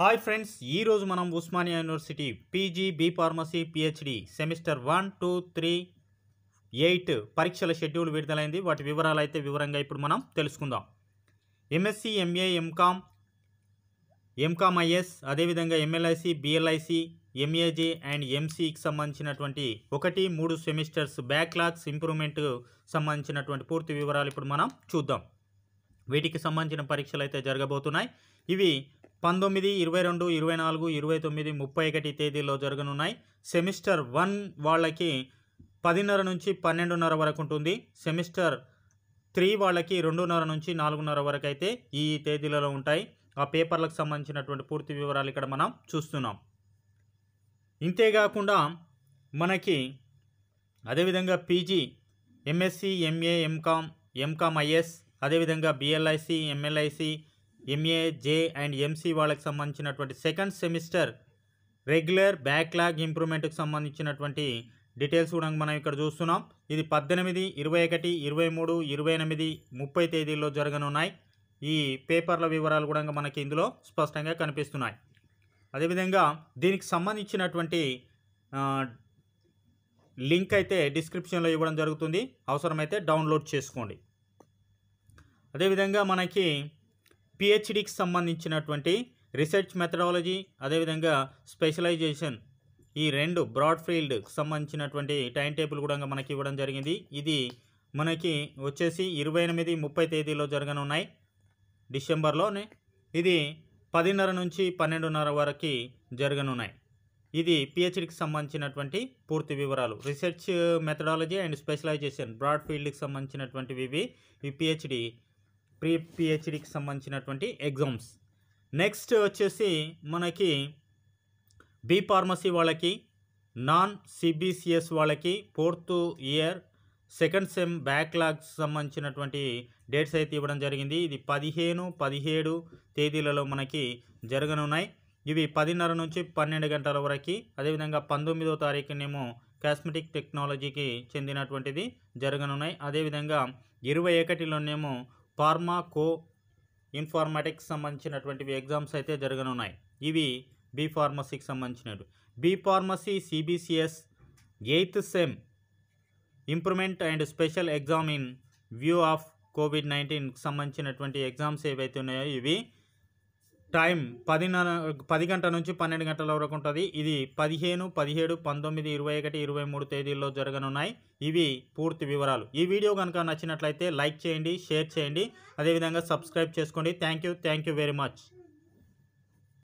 hi friends ఈరోజు మనం Osmania university PG B pharmacy PhD semester one two three eight పరీక్షల schedule విడుదలైంది వాటి వివరాలు అయితే వివరంగా ఇప్పుడు మనం తెలుసుకుందాం MSc MA MCom MCom IS అదేవిధంగా ఎంఎల్ఐసి బిఎల్ఐసి ఎంఏజే అండ్ ఎంసీకి సంబంధించినటువంటి ఒకటి మూడు సెమిస్టర్స్ బ్యాక్లాగ్స్ ఇంప్రూవ్మెంట్ సంబంధించినటువంటి పూర్తి వివరాలు ఇప్పుడు మనం చూద్దాం వీటికి సంబంధించిన పరీక్షలు అయితే జరగబోతున్నాయి ఇవి పంతొమ్మిది ఇరవై రెండు ఇరవై నాలుగు ఇరవై తొమ్మిది ముప్పై ఒకటి తేదీల్లో జరగనున్నాయి సెమిస్టర్ వన్ వాళ్ళకి పదిన్నర నుంచి పన్నెండున్నర వరకు ఉంటుంది సెమిస్టర్ త్రీ వాళ్ళకి రెండున్నర నుంచి నాలుగున్నర వరకు అయితే ఈ తేదీలలో ఉంటాయి ఆ పేపర్లకు సంబంధించినటువంటి పూర్తి వివరాలు ఇక్కడ మనం చూస్తున్నాం ఇంతేకాకుండా మనకి అదేవిధంగా PG MSc MA MCom MCom IS అదేవిధంగా BLIC MLIC MA J and MC వాళ్ళకి సంబంధించినటువంటి సెకండ్ సెమిస్టర్ రెగ్యులర్ బ్యాక్లాగ్ ఇంప్రూవ్మెంట్కి సంబంధించినటువంటి డీటెయిల్స్ కూడా మనం ఇక్కడ చూస్తున్నాం ఇది పద్దెనిమిది ఇరవై ఒకటి ఇరవై మూడు ఇరవై ఎనిమిది ముప్పై తేదీల్లో జరగనున్నాయి ఈ పేపర్ల వివరాలు కూడా మనకి ఇందులో స్పష్టంగా కనిపిస్తున్నాయి అదేవిధంగా దీనికి సంబంధించినటువంటి లింక్ అయితే డిస్క్రిప్షన్లో ఇవ్వడం జరుగుతుంది అవసరమైతే డౌన్లోడ్ చేసుకోండి అదేవిధంగా మనకి పిహెచ్డికి సంబంధించినటువంటి రీసెర్చ్ మెథడాలజీ అదేవిధంగా స్పెషలైజేషన్ ఈ రెండు బ్రాడ్ ఫీల్డ్కి సంబంధించినటువంటి టైం టేబుల్ కూడా మనకి ఇవ్వడం జరిగింది ఇది మనకి వచ్చేసి ఇరవై ఎనిమిది ముప్పై తేదీలో జరగనున్నాయి డిసెంబర్లోనే ఇది పదిన్నర నుంచి పన్నెండున్నర వరకు జరగనున్నాయి ఇది పిహెచ్డికి సంబంధించినటువంటి పూర్తి వివరాలు research methodology and specialization broad ఫీల్డ్కి సంబంధించినటువంటివి ఇవి ఈ పిహెచ్డి ప్రీ పిహెచ్డికి సంబంధించినటువంటి ఎగ్జామ్స్ నెక్స్ట్ వచ్చేసి మనకి బీ ఫార్మసీ వాళ్ళకి నాన్ సిబిసిఎస్ వాళ్ళకి fourth year second sem backlogs సంబంధించినటువంటి డేట్స్ అయితే ఇవ్వడం జరిగింది ఇది పదిహేను పదిహేడు తేదీలలో మనకి జరగనున్నాయి ఇవి పదిన్నర నుంచి పన్నెండు గంటల వరకు అదేవిధంగా పంతొమ్మిదో తారీఖునేమో కాస్మెటిక్ టెక్నాలజీకి చెందినటువంటిది జరగనున్నాయి అదేవిధంగా ఇరవై ఒకటిలోనేమో ఫార్మాకో ఇన్ఫార్మాటిక్స్ సంబంధించినటువంటివి ఎగ్జామ్స్ అయితే జరగనున్నాయి ఇవి బీ ఫార్మసీకి సంబంధించినవి B pharmacy CBCS eighth sem improvement and special exam in view of COVID నైన్టీన్కి సంబంధించినటువంటి ఎగ్జామ్స్ ఏవైతే ఉన్నాయో ఇవి టైం పదిన్నర పది గంటల నుంచి పన్నెండు గంటల వరకు ఉంటుంది ఇది పదిహేను పదిహేడు పంతొమ్మిది ఇరవై ఒకటి ఇరవై మూడు తేదీల్లో జరగనున్నాయి ఇవి పూర్తి వివరాలు ఈ వీడియో కనుక నచ్చినట్లయితే లైక్ చేయండి షేర్ చేయండి అదేవిధంగా సబ్స్క్రైబ్ చేసుకోండి thank you thank you very much